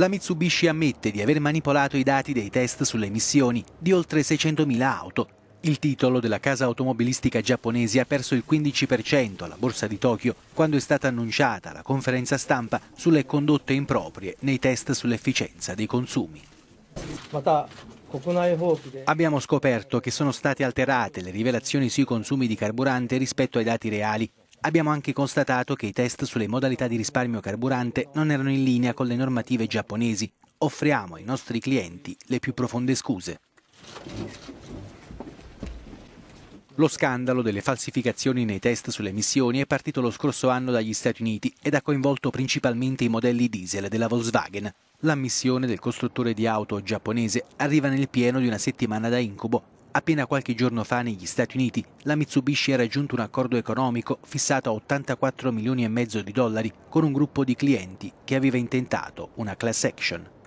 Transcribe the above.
La Mitsubishi ammette di aver manipolato i dati dei test sulle emissioni di oltre 600.000 auto. Il titolo della casa automobilistica giapponese ha perso il 15% alla borsa di Tokyo quando è stata annunciata la conferenza stampa sulle condotte improprie nei test sull'efficienza dei consumi. Abbiamo scoperto che sono state alterate le rivelazioni sui consumi di carburante rispetto ai dati reali Abbiamo anche constatato che i test sulle modalità di risparmio carburante non erano in linea con le normative giapponesi. Offriamo ai nostri clienti le più profonde scuse. Lo scandalo delle falsificazioni nei test sulle emissioni è partito lo scorso anno dagli Stati Uniti ed ha coinvolto principalmente i modelli diesel della Volkswagen. L'ammissione del costruttore di auto giapponese arriva nel pieno di una settimana da incubo Appena qualche giorno fa negli Stati Uniti la Mitsubishi ha raggiunto un accordo economico fissato a 84 milioni e mezzo di dollari con un gruppo di clienti che aveva intentato una class action.